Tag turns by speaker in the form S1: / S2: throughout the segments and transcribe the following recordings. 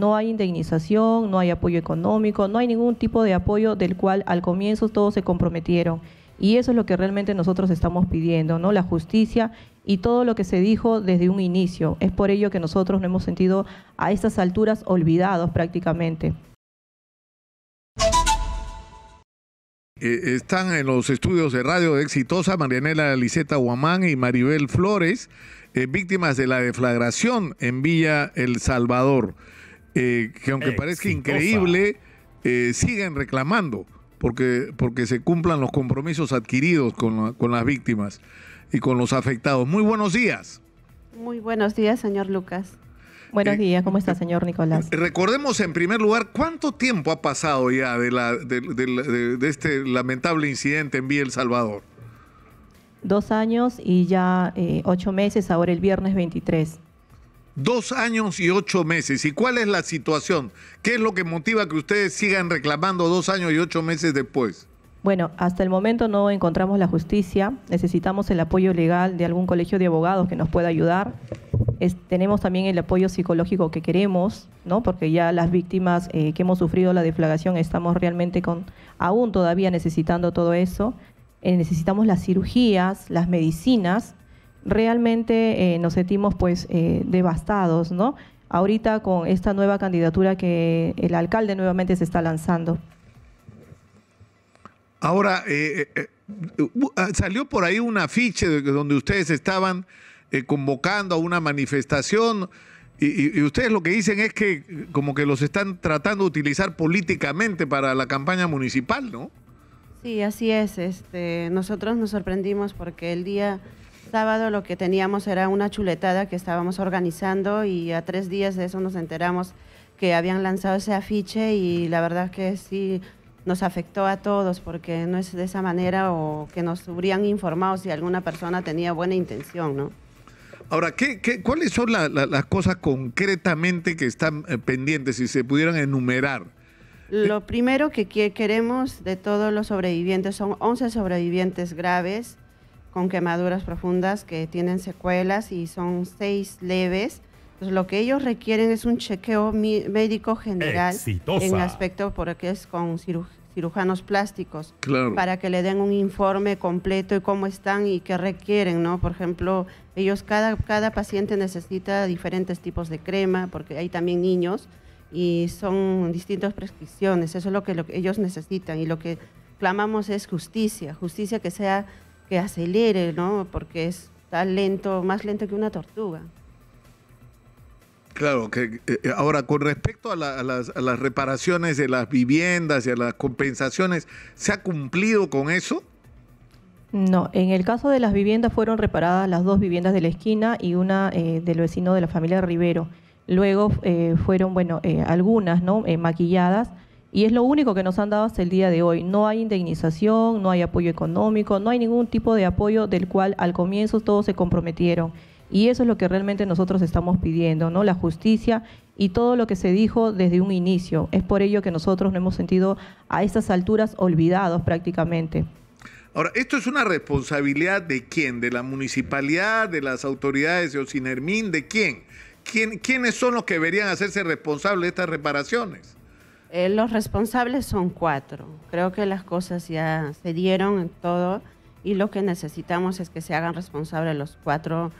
S1: No hay indemnización, no hay apoyo económico, no hay ningún tipo de apoyo del cual al comienzo todos se comprometieron. Y eso es lo que realmente nosotros estamos pidiendo, ¿no? La justicia y todo lo que se dijo desde un inicio. Es por ello que nosotros nos hemos sentido a estas alturas olvidados prácticamente.
S2: Eh, están en los estudios de radio de Exitosa Marianela Liceta Huamán y Maribel Flores, eh, víctimas de la deflagración en Villa El Salvador. Eh, que aunque eh, parezca increíble, eh, siguen reclamando porque, porque se cumplan los compromisos adquiridos con, las víctimas y con los afectados. Muy buenos días.
S3: Muy buenos días, señor Lucas. Buenos días, ¿cómo está, señor Nicolás?
S2: Recordemos en primer lugar cuánto tiempo ha pasado ya de, la, de, este lamentable incidente en Vía El Salvador.
S1: Dos años y ya ocho meses, ahora el viernes 23.
S2: Dos años y ocho meses. ¿Y cuál es la situación? ¿Qué es lo que motiva que ustedes sigan reclamando dos años y ocho meses después?
S1: Bueno, hasta el momento no encontramos la justicia. Necesitamos el apoyo legal de algún colegio de abogados que nos pueda ayudar. tenemos también el apoyo psicológico que queremos, ¿no? Porque ya las víctimas eh, que hemos sufrido la deflagración estamos realmente con, aún todavía necesitando todo eso. Eh, necesitamos las cirugías, las medicinas realmente eh, nos sentimos pues eh, devastados, ¿no? Ahorita con esta nueva candidatura que el alcalde nuevamente se está lanzando.
S2: Ahora, eh, ah, salió por ahí un afiche donde ustedes estaban convocando a una manifestación y, ustedes lo que dicen es que como que los están tratando de utilizar políticamente para la campaña municipal, ¿no?
S3: Sí, así es. Este, nosotros nos sorprendimos porque el día sábado lo que teníamos era una chuletada que estábamos organizando y a tres días de eso nos enteramos que habían lanzado ese afiche y la verdad que sí nos afectó a todos porque no es de esa manera o que nos hubieran informado si alguna persona tenía buena intención, ¿no?
S2: Ahora, ¿qué, qué cuáles son las cosas concretamente que están eh, pendientes, si se pudieran enumerar?
S3: Lo primero que queremos de todos los sobrevivientes son 11 sobrevivientes graves, con quemaduras profundas que tienen secuelas y son seis leves. Entonces lo que ellos requieren es un chequeo médico general en aspecto porque es con cirujanos plásticos para que le den un informe completo y cómo están y qué requieren, ¿no? Por ejemplo, ellos cada cada paciente necesita diferentes tipos de crema porque hay también niños y son distintas prescripciones, eso es lo que ellos necesitan y lo que clamamos es justicia, justicia que sea que acelere, ¿no? Porque es tan lento, más lento que una tortuga.
S2: Claro, que eh, eh, ahora con respecto a, las, reparaciones de las viviendas y a las compensaciones, ¿se ha cumplido con eso?
S1: No, en el caso de las viviendas fueron reparadas las dos viviendas de la esquina y una eh, del vecino de la familia Rivero. Luego fueron, bueno, algunas, ¿no? maquilladas y es lo único que nos han dado hasta el día de hoy. No hay indemnización, no hay apoyo económico, no hay ningún tipo de apoyo del cual al comienzo todos se comprometieron. Y eso es lo que realmente nosotros estamos pidiendo, ¿no? La justicia y todo lo que se dijo desde un inicio. Es por ello que nosotros nos hemos sentido a estas alturas olvidados prácticamente.
S2: Ahora, ¿esto es una responsabilidad de quién? ¿De la municipalidad, de las autoridades de Ocinermín? ¿De quién? ¿Quién ¿Quiénes son los que deberían hacerse responsables de estas reparaciones?
S3: Eh, los responsables son cuatro. Creo que las cosas ya se dieron en todo y lo que necesitamos es que se hagan responsables los cuatro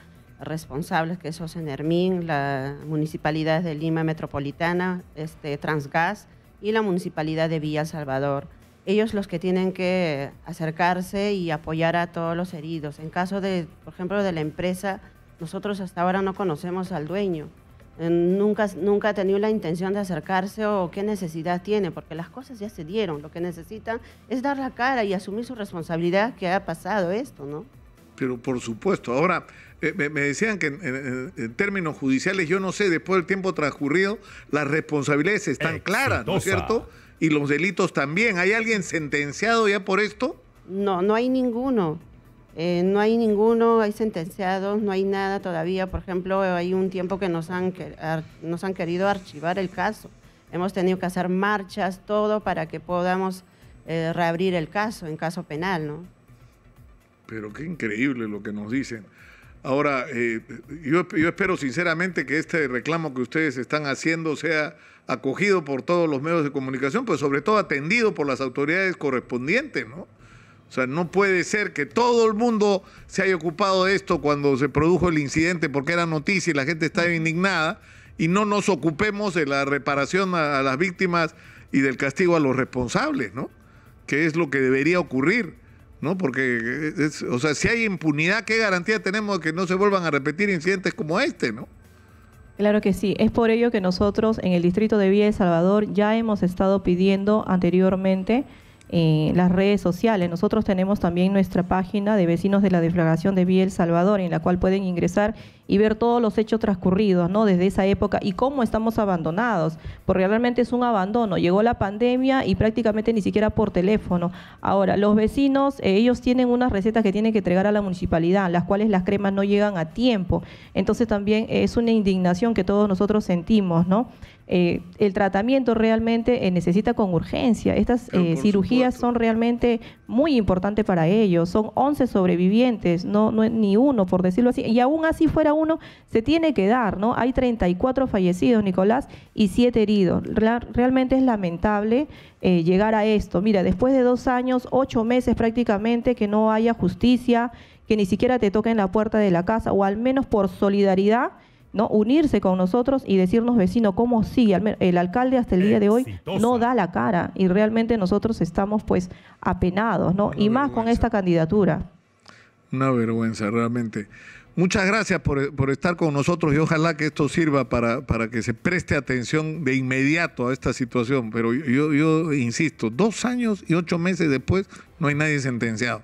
S3: responsables, que son Hermín, la Municipalidad de Lima Metropolitana, este, Transgas y la Municipalidad de Villa Salvador. Ellos los que tienen que acercarse y apoyar a todos los heridos. En caso de, por ejemplo, de la empresa, nosotros hasta ahora no conocemos al dueño. Eh, nunca, nunca ha tenido la intención de acercarse o qué necesidad tiene, porque las cosas ya se dieron. Lo que necesitan es dar la cara y asumir su responsabilidad que ha pasado esto,
S2: ¿no? Pero por supuesto, ahora eh, me, decían que en, términos judiciales, yo no sé, después del tiempo transcurrido, las responsabilidades están claras, ¿no es cierto? Y los delitos también. ¿Hay alguien sentenciado ya
S3: por esto? No, no hay ninguno. Eh, no hay ninguno, hay sentenciados, no hay nada todavía. Por ejemplo, hay un tiempo que nos han, nos han querido archivar el caso. Hemos tenido que hacer marchas, todo para que podamos eh, reabrir el caso en caso penal, ¿no?
S2: Pero qué increíble lo que nos dicen. Ahora, eh, yo, espero sinceramente que este reclamo que ustedes están haciendo sea acogido por todos los medios de comunicación, pues sobre todo atendido por las autoridades correspondientes, ¿no? O sea, no puede ser que todo el mundo se haya ocupado de esto cuando se produjo el incidente porque era noticia y la gente estaba indignada y no nos ocupemos de la reparación a, las víctimas y del castigo a los responsables, ¿no? Que es lo que debería ocurrir, ¿no? Porque, o sea, si hay impunidad, ¿qué garantía tenemos de que no se vuelvan a repetir incidentes como este, ¿no?
S1: Claro que sí. Es por ello que nosotros en el distrito de Villa de Salvador ya hemos estado pidiendo anteriormente eh, las redes sociales. Nosotros tenemos también nuestra página de vecinos de la deflagración de Vía El Salvador, en la cual pueden ingresar y ver todos los hechos transcurridos, ¿no? Desde esa época y cómo estamos abandonados, porque realmente es un abandono. Llegó la pandemia y prácticamente ni siquiera por teléfono. Ahora, los vecinos, eh, ellos tienen unas recetas que tienen que entregar a la municipalidad, las cuales las cremas no llegan a tiempo. Entonces también es una indignación que todos nosotros sentimos, ¿no? Eh, el tratamiento realmente eh, necesita con urgencia. Estas eh, cirugías son realmente muy importantes para ellos. Son 11 sobrevivientes, no, no ni uno, por decirlo así. Y aún así fuera uno, se tiene que dar, ¿no? Hay 34 fallecidos, Nicolás, y 7 heridos. realmente es lamentable llegar a esto. Mira, después de dos años, ocho meses prácticamente, que no haya justicia, que ni siquiera te toquen la puerta de la casa, o al menos por solidaridad ¿no? unirse con nosotros y decirnos, vecino, cómo sigue. El alcalde hasta el día de hoy no da la cara y realmente nosotros estamos pues apenados, ¿no? y más con esta candidatura.
S2: Una vergüenza, realmente. Muchas gracias por, por, estar con nosotros y ojalá que esto sirva para, para, que se preste atención de inmediato a esta situación. Pero yo insisto, dos años y ocho meses después no hay nadie sentenciado.